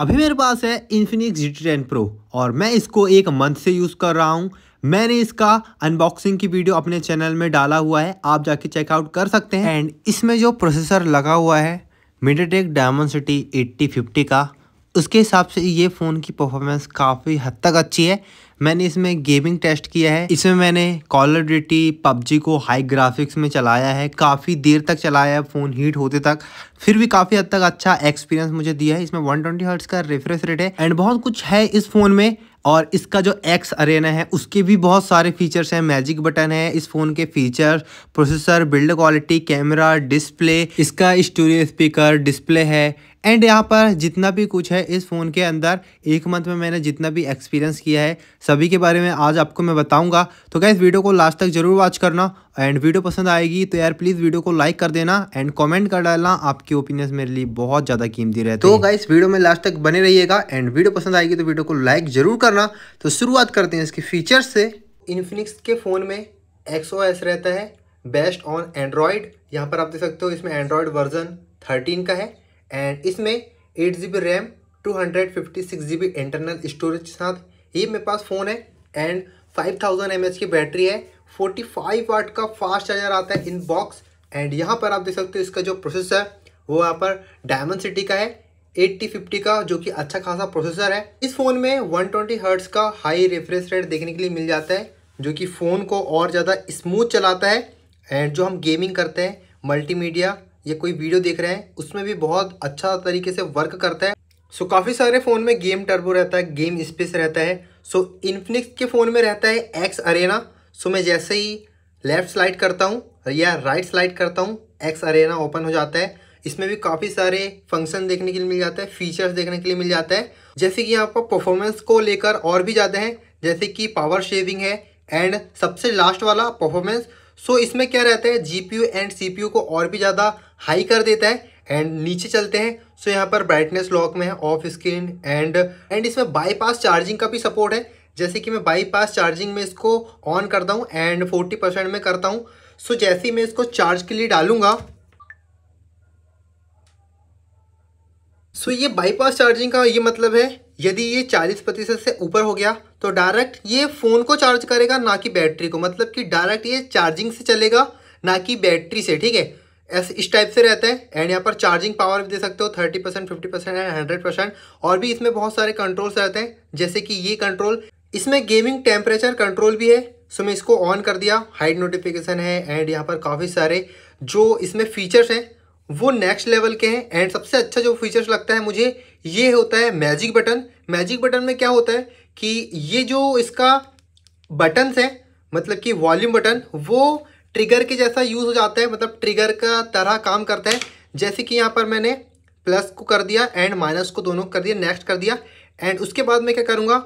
अभी मेरे पास है Infinix G T ten pro और मैं इसको एक मंथ से यूज़ कर रहा हूँ मैंने इसका अनबॉक्सिंग की वीडियो अपने चैनल में डाला हुआ है आप जाके चेकआउट कर सकते हैं एंड इसमें जो प्रोसेसर लगा हुआ है MediaTek Dimensity eighty fifty का उसके हिसाब से ये फ़ोन की परफॉर्मेंस काफ़ी हद तक अच्छी है मैंने इसमें गेमिंग टेस्ट किया है इसमें मैंने कॉल ड्यूटी पबजी को हाई ग्राफिक्स में चलाया है काफ़ी देर तक चलाया है फ़ोन हीट होते तक फिर भी काफ़ी हद तक अच्छा एक्सपीरियंस मुझे दिया है इसमें 120 ट्वेंटी का रिफ्रेश रेट है एंड बहुत कुछ है इस फ़ोन में और इसका जो एक्स अरेना है उसके भी बहुत सारे फीचर्स हैं मैजिक बटन है इस फ़ोन के feature processor build quality camera display इसका स्टोरी स्पीकर डिस्प्ले है एंड यहाँ पर जितना भी कुछ है इस फ़ोन के अंदर एक मंथ में मैंने जितना भी एक्सपीरियंस किया है सभी के बारे में आज आपको मैं बताऊंगा तो क्या इस वीडियो को लास्ट तक जरूर वॉच करना एंड वीडियो पसंद आएगी तो यार प्लीज़ वीडियो को लाइक कर देना एंड कमेंट कर डालना आपके ओपिनियंस मेरे लिए बहुत ज़्यादा कीमती रहे तो गाइस वीडियो में लास्ट तक बने रहिएगा एंड वीडियो पसंद आएगी तो वीडियो को लाइक ज़रूर करना तो शुरुआत करते हैं इसके फीचर्स से इन्फिनिक्स के फ़ोन में एक्स रहता है बेस्ट ऑन एंड्रॉयड यहाँ पर आप देख सकते हो इसमें एंड्रॉयड वर्जन थर्टीन का है एंड इसमें eight G B RAM two hundred fifty six G B internal storage के साथ ये मेरे पास फ़ोन है and five thousand M H की बैटरी है फोर्टी फाइव वाट का फास्ट चार्जर आता है इन बॉक्स एंड यहाँ पर आप देख सकते हो इसका जो प्रोसेसर है वो यहाँ पर डायमंड सिटी का है एट्टी फिफ्टी का जो कि अच्छा खासा प्रोसेसर है इस फ़ोन में वन ट्वेंटी हर्ट्स का हाई रिफ्रेश रेट देखने के लिए मिल जाता है जो कि फ़ोन को और ज़्यादा स्मूथ चलाता है एंड जो हम गेमिंग करते हैं मल्टीमीडिया या कोई वीडियो देख रहे हैं उसमें भी बहुत अच्छा तरीके से वर्क करता है सो so, काफ़ी सारे फ़ोन में गेम टर्बो रहता है गेम स्पेस रहता है सो so, इन्फिनिक्स के फ़ोन में रहता है एक्स अरेना सो so, मैं जैसे ही लेफ़्ट स्लाइड करता हूँ या राइट स्लाइड करता हूँ एक्स अरेना ओपन हो जाता है इसमें भी काफ़ी सारे फंक्शन देखने के लिए मिल जाता है फीचर्स देखने के लिए मिल जाता है जैसे कि पर परफॉर्मेंस को लेकर और भी ज़्यादा है जैसे कि पावर शेविंग है एंड सबसे लास्ट वाला परफॉर्मेंस सो so, इसमें क्या रहता है जीपीयू एंड सीपीयू को और भी ज़्यादा हाई कर देता है एंड नीचे चलते हैं सो so, यहाँ पर ब्राइटनेस लॉक में है ऑफ स्क्रीन एंड एंड इसमें बाईपास चार्जिंग का भी सपोर्ट है जैसे कि मैं बाईपास चार्जिंग में इसको ऑन करता हूँ एंड फोर्टी परसेंट में करता हूँ सो so, जैसे ही मैं इसको चार्ज के लिए डालूंगा सो so, ये बाईपास चार्जिंग का ये मतलब है यदि ये चालीस प्रतिशत से ऊपर हो गया तो डायरेक्ट ये फ़ोन को चार्ज करेगा ना कि बैटरी को मतलब कि डायरेक्ट ये चार्जिंग से चलेगा ना कि बैटरी से ठीक है ऐसे इस टाइप से रहता है एंड यहाँ पर चार्जिंग पावर भी दे सकते हो thirty percent fifty percent and hundred percent और भी इसमें बहुत सारे कंट्रोल्स रहते हैं जैसे कि ये कंट्रोल इसमें गेमिंग टेम्परेचर कंट्रोल भी है सो मैं इसको ऑन कर दिया हाइड नोटिफिकेशन है एंड यहाँ पर काफ़ी सारे जो इसमें फीचर्स हैं वो नेक्स्ट लेवल के हैं एंड सबसे अच्छा जो फीचर्स लगता है मुझे ये होता है मैजिक बटन मैजिक बटन में क्या होता है कि ये जो इसका बटन्स है मतलब कि वॉल्यूम बटन वो ट्रिगर के जैसा यूज़ हो जाता है मतलब ट्रिगर का तरह काम करता है जैसे कि यहाँ पर मैंने प्लस को कर दिया एंड माइनस को दोनों कर दिया नेक्स्ट कर दिया एंड उसके बाद मैं क्या करूँगा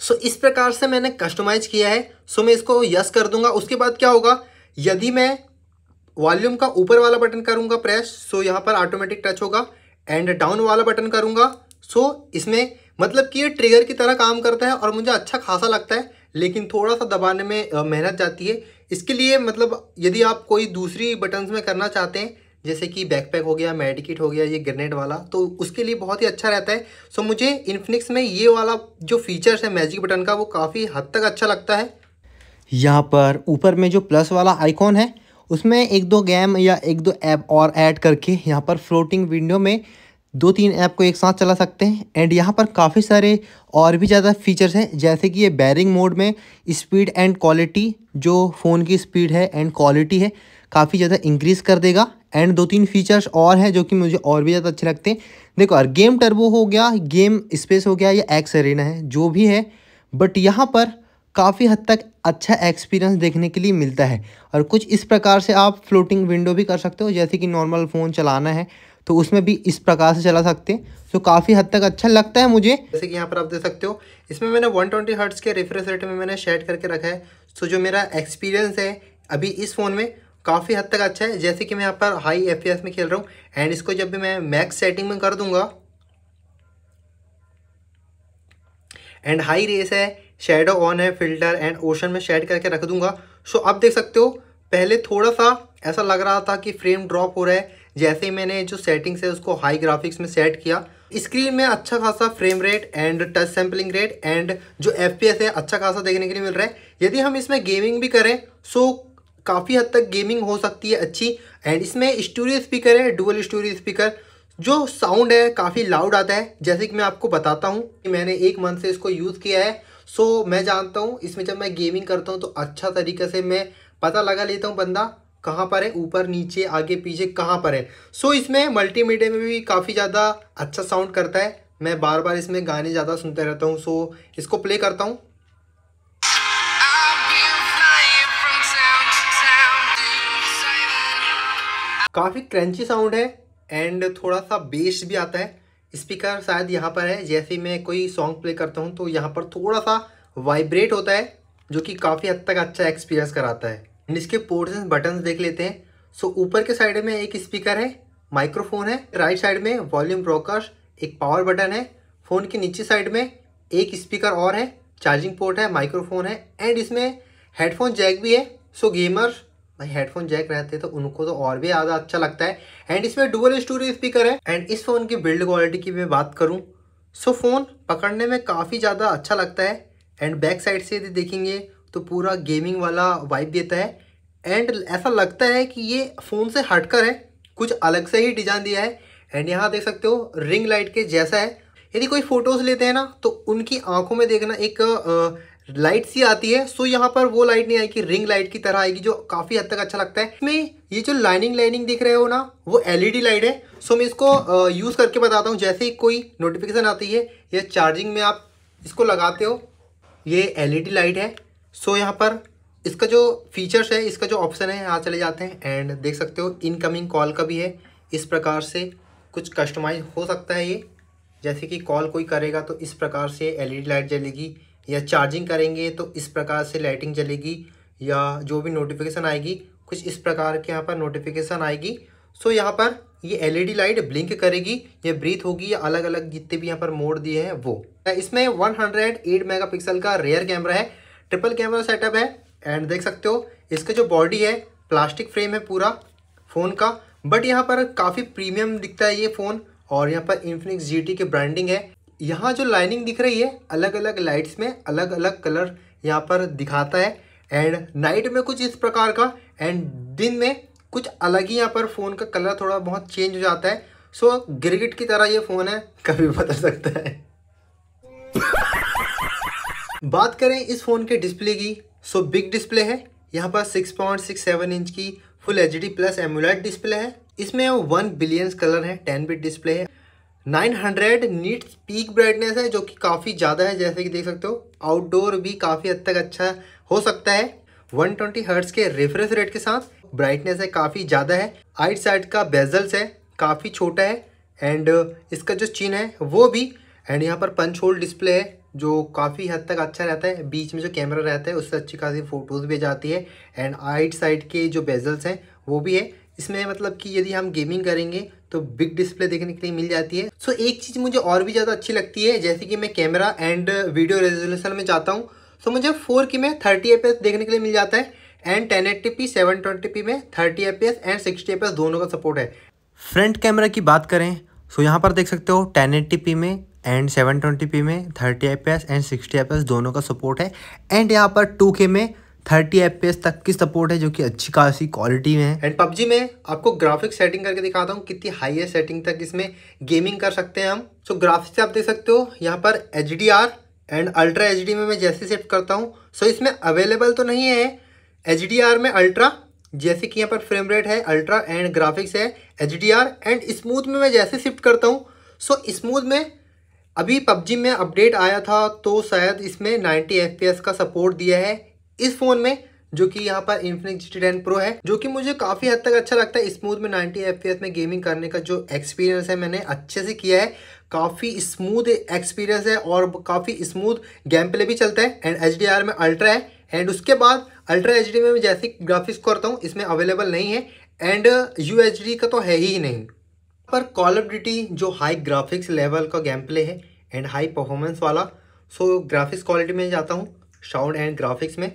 सो so, इस प्रकार से मैंने कस्टमाइज किया है सो so, मैं इसको यस कर दूंगा उसके बाद क्या होगा यदि मैं वॉल्यूम का ऊपर वाला बटन करूंगा प्रेस सो यहाँ पर ऑटोमेटिक टच होगा एंड डाउन वाला बटन करूंगा सो इसमें मतलब कि ये ट्रिगर की तरह काम करता है और मुझे अच्छा खासा लगता है लेकिन थोड़ा सा दबाने में मेहनत जाती है इसके लिए मतलब यदि आप कोई दूसरी बटन्स में करना चाहते हैं जैसे कि बैकपैक हो गया मेडिकिट हो गया ये ग्रेनेड वाला तो उसके लिए बहुत ही अच्छा रहता है सो मुझे इन्फिनिक्स में ये वाला जो फीचर्स है मैजिक बटन का वो काफ़ी हद तक अच्छा लगता है यहाँ पर ऊपर में जो प्लस वाला आइकॉन है उसमें एक दो गेम या एक दो ऐप और ऐड करके यहाँ पर फ्लोटिंग विंडो में दो तीन ऐप को एक साथ चला सकते हैं एंड यहाँ पर काफ़ी सारे और भी ज़्यादा फीचर्स हैं जैसे कि ये बैरिंग मोड में स्पीड एंड क्वालिटी जो फ़ोन की स्पीड है एंड क्वालिटी है काफ़ी ज़्यादा इंक्रीज़ कर देगा एंड दो तीन फीचर्स और हैं जो कि मुझे और भी ज़्यादा अच्छे लगते हैं देखो यार गेम टर्बो हो गया गेम स्पेस हो गया या एक्स एरिना है जो भी है बट यहाँ पर काफ़ी हद तक अच्छा एक्सपीरियंस देखने के लिए मिलता है और कुछ इस प्रकार से आप फ्लोटिंग विंडो भी कर सकते हो जैसे कि नॉर्मल फ़ोन चलाना है तो उसमें भी इस प्रकार से चला सकते हैं तो काफ़ी हद तक अच्छा लगता है मुझे जैसे कि यहाँ पर आप देख सकते हो इसमें मैंने 120 ट्वेंटी हर्ट्स के रिफ्रेश रेट में मैंने शेड करके रखा है सो तो जो मेरा एक्सपीरियंस है अभी इस फ़ोन में काफ़ी हद तक अच्छा है जैसे कि मैं यहाँ पर हाई एफ में खेल रहा हूँ एंड इसको जब भी मैं मैक्स सेटिंग में कर दूँगा एंड हाई रेस है शेडो ऑन है फिल्टर एंड ओशन में शेड करके रख दूंगा सो अब देख सकते हो पहले थोड़ा सा ऐसा लग रहा था कि फ्रेम ड्रॉप हो रहा है जैसे ही मैंने जो सेटिंग्स है उसको हाई ग्राफिक्स में सेट किया स्क्रीन में अच्छा खासा frame rate and touch sampling rate and जो एफ है अच्छा खासा देखने के लिए मिल रहा है यदि हम इसमें गेमिंग भी करें सो काफ़ी हद तक गेमिंग हो सकती है अच्छी एंड इसमें स्टोरेज स्पीकर है डुअल स्टोरेज स्पीकर जो साउंड है काफ़ी लाउड आता है जैसे कि मैं आपको बताता हूँ कि मैंने एक मंथ से इसको यूज़ किया है सो मैं जानता हूँ इसमें जब मैं गेमिंग करता हूँ तो अच्छा तरीके से मैं पता लगा लेता हूँ बंदा कहाँ पर है ऊपर नीचे आगे पीछे कहाँ पर है सो इसमें मल्टीमीडिया में भी काफ़ी ज़्यादा अच्छा साउंड करता है मैं बार बार इसमें गाने ज़्यादा सुनते रहता हूँ सो इसको प्ले करता हूँ काफ़ी क्रंची साउंड है एंड थोड़ा सा बेस भी आता है स्पीकर शायद यहाँ पर है जैसे मैं कोई सॉन्ग प्ले करता हूँ तो यहाँ पर थोड़ा सा वाइब्रेट होता है जो कि काफ़ी हद तक अच्छा एक्सपीरियंस कराता है एंड इसके पोर्ट्स बटन्स देख लेते हैं सो ऊपर के साइड में एक स्पीकर है माइक्रोफोन है राइट साइड में वॉल्यूम ब्रोकर एक पावर बटन है फ़ोन के नीचे साइड में एक स्पीकर और है चार्जिंग पोर्ट है माइक्रोफोन है एंड इसमें हेडफोन जैक भी है सो गेमर भाई हेडफोन जैक रहते हैं तो उनको तो और भी ज़्यादा अच्छा लगता है एंड इसमें डुअल स्टोरेज स्पीकर है एंड इस फ़ोन की बिल्ड क्वालिटी की मैं बात करूँ सो फ़ोन पकड़ने में काफ़ी ज़्यादा अच्छा लगता है एंड बैक साइड से यदि देखेंगे तो पूरा गेमिंग वाला वाइब देता है एंड ऐसा लगता है कि ये फ़ोन से हटकर है कुछ अलग से ही डिज़ाइन दिया है एंड यहाँ देख सकते हो रिंग लाइट के जैसा है यदि कोई फ़ोटोज़ लेते हैं ना तो उनकी आंखों में देखना एक लाइट सी आती है सो यहाँ पर वो लाइट नहीं आएगी रिंग लाइट की तरह आएगी जो काफी हद तक अच्छा लगता है इसमें ये जो लाइनिंग लाइनिंग दिख रहे हो ना वो एलईडी e लाइट है सो मैं इसको यूज करके बताता हूँ जैसे ही कोई नोटिफिकेशन आती है या चार्जिंग में आप इसको लगाते हो ये एलईडी e लाइट है सो यहाँ पर इसका जो फीचर्स है इसका जो ऑप्शन है यहाँ चले जाते हैं एंड देख सकते हो इनकमिंग कॉल का भी है इस प्रकार से कुछ कस्टमाइज हो सकता है ये जैसे कि कॉल कोई करेगा तो इस प्रकार से एलईडी e लाइट जलेगी या चार्जिंग करेंगे तो इस प्रकार से लाइटिंग जलेगी या जो भी नोटिफिकेशन आएगी कुछ इस प्रकार के यहाँ पर नोटिफिकेशन आएगी सो यहाँ पर ये एलईडी लाइट ब्लिंक करेगी ये ब्रीथ होगी या अलग अलग जितने भी यहाँ पर मोड दिए हैं वो इसमें 108 मेगापिक्सल का रेयर कैमरा है ट्रिपल कैमरा सेटअप है एंड देख सकते हो इसका जो बॉडी है प्लास्टिक फ्रेम है पूरा फ़ोन का बट यहाँ पर काफ़ी प्रीमियम दिखता है ये फ़ोन और यहाँ पर इन्फिनिक्स जी के ब्रांडिंग है यहाँ जो लाइनिंग दिख रही है अलग अलग लाइट्स में अलग अलग कलर यहाँ पर दिखाता है एंड नाइट में कुछ इस प्रकार का एंड दिन में कुछ अलग ही यहाँ पर फ़ोन का कलर थोड़ा बहुत चेंज हो जाता है सो so, गिरगिट की तरह ये फ़ोन है कभी बदल सकता है बात करें इस फ़ोन के डिस्प्ले की सो बिग डिस्प्ले है यहाँ पर 6.67 इंच की full H D plus AMOLED display है इसमें वन बिलियंस कलर है टेन बिट डिस्प्ले है 900 नीट्स पीक ब्राइटनेस है जो कि काफ़ी ज़्यादा है जैसे कि देख सकते हो आउटडोर भी काफ़ी हद तक अच्छा हो सकता है 120 ट्वेंटी हर्ट्स के रेफरेंस रेट के साथ ब्राइटनेस है काफ़ी ज़्यादा है आइट साइड का बेजल्स है काफ़ी छोटा है एंड इसका जो चिन है वो भी एंड यहाँ पर पंच होल डिस्प्ले है जो काफ़ी हद तक अच्छा रहता है बीच में जो कैमरा रहता है उससे अच्छी खासी फ़ोटोज़ भी जाती है एंड आइट साइड के जो बेजल्स हैं वो भी है इसमें मतलब कि यदि हम गेमिंग करेंगे तो बिग डिस्प्ले देखने के लिए मिल जाती है सो so, एक चीज़ मुझे और भी ज़्यादा अच्छी लगती है जैसे कि मैं कैमरा एंड वीडियो रेजोल्यूशन में जाता हूँ सो so, मुझे फोर की में थर्टी एफ देखने के लिए मिल जाता है and ten eighty P seven twenty P में thirty F and sixty F दोनों का सपोर्ट है फ्रंट कैमरा की बात करें सो so यहाँ पर देख सकते हो टेन एट्टी पी में एंड सेवन ट्वेंटी पी में thirty FPS and sixty FPS दोनों का सपोर्ट है एंड यहाँ पर टू के में थर्टी एफ तक की सपोर्ट है जो कि अच्छी खासी क्वालिटी में है एंड पबजी में आपको ग्राफिक सेटिंग करके दिखाता हूँ कितनी हाईएस्ट सेटिंग तक इसमें गेमिंग कर सकते हैं हम सो so, ग्राफिक्स से आप देख सकते हो यहाँ पर एच एंड अल्ट्रा एच में मैं जैसे सेट करता हूँ सो so, इसमें अवेलेबल तो नहीं है एच में अल्ट्रा जैसे कि यहाँ पर फ्रेम रेट है अल्ट्रा एंड ग्राफिक्स है एच एंड स्मूथ में मैं जैसे शिफ्ट करता हूँ सो so, स्मूथ में अभी पबजी में अपडेट आया था तो शायद इसमें 90 एफ का सपोर्ट दिया है इस फोन में जो कि यहाँ पर इन्फिनिक्स जी टेन प्रो है जो कि मुझे काफ़ी हद तक अच्छा लगता है स्मूथ में 90 एफ में गेमिंग करने का जो एक्सपीरियंस है मैंने अच्छे से किया है काफ़ी स्मूथ एक्सपीरियंस है और काफ़ी स्मूथ गेम प्ले भी चलता है एंड एच में अल्ट्रा है एंड उसके बाद अल्ट्रा एच में मैं जैसे ग्राफिक्स करता हूँ इसमें अवेलेबल नहीं है एंड यू का तो है ही नहीं पर कॉल ऑफ ड्यूटी जो हाई ग्राफिक्स लेवल का गेम प्ले है एंड हाई परफॉर्मेंस वाला सो ग्राफिक्स क्वालिटी में जाता हूँ साउंड एंड ग्राफिक्स में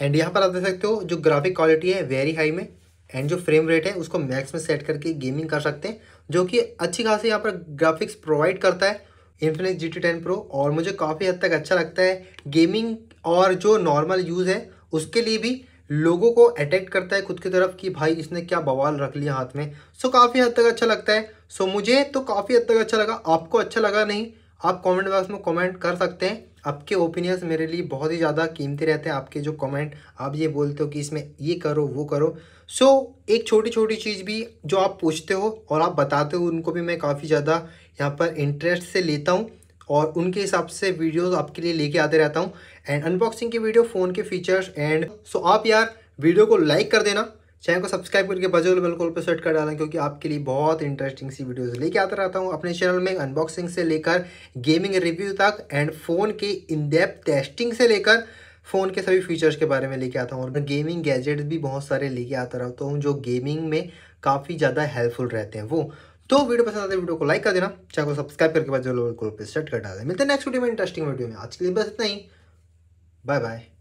एंड यहाँ पर आप देख सकते हो जो ग्राफिक क्वालिटी है वेरी हाई में एंड जो फ्रेम रेट है उसको मैक्स में सेट करके गेमिंग कर सकते हैं जो कि अच्छी खासी यहाँ पर ग्राफिक्स प्रोवाइड करता है Infinix G T ten pro और मुझे काफ़ी हद तक अच्छा लगता है गेमिंग और जो नॉर्मल यूज़ है उसके लिए भी लोगों को अटैक्ट करता है खुद की तरफ कि भाई इसने क्या बवाल रख लिया हाथ में सो काफ़ी हद तक अच्छा लगता है सो मुझे तो काफ़ी हद तक अच्छा लगा आपको अच्छा लगा नहीं आप कमेंट बॉक्स में कमेंट कर सकते हैं आपके ओपिनियंस मेरे लिए बहुत ही ज़्यादा कीमती रहते हैं आपके जो कमेंट आप ये बोलते हो कि इसमें ये करो वो करो सो so, एक छोटी छोटी चीज़ भी जो आप पूछते हो और आप बताते हो उनको भी मैं काफ़ी ज़्यादा यहाँ पर इंटरेस्ट से लेता हूँ और उनके हिसाब से वीडियोस आपके लिए लेके आते रहता हूँ एंड अनबॉक्सिंग की वीडियो फ़ोन के फीचर्स एंड सो so आप यार वीडियो को लाइक कर देना चैनल को सब्सक्राइब करके बजे बेल पर सेट कर डालें क्योंकि आपके लिए बहुत इंटरेस्टिंग सी वीडियोस लेके आता रहता हूँ अपने चैनल में अनबॉक्सिंग से लेकर गेमिंग रिव्यू तक एंड फ़ोन के इनडेप टेस्टिंग से लेकर फ़ोन के सभी फीचर्स के बारे में लेके आता हूँ और मैं गेमिंग गैजेट्स भी बहुत सारे लेके आता रहता हूँ जो गेमिंग में काफ़ी ज़्यादा हेल्पफुल रहते हैं वो तो वीडियो पसंद आते वीडियो को लाइक कर देना चैनल को सब्सक्राइब करके बजे जो लोगों को सेट कर डालें मिलते हैं नेक्स्ट वीडियो में इंटरेस्टिंग वीडियो में आज के लिए बस इतना ही बाय बाय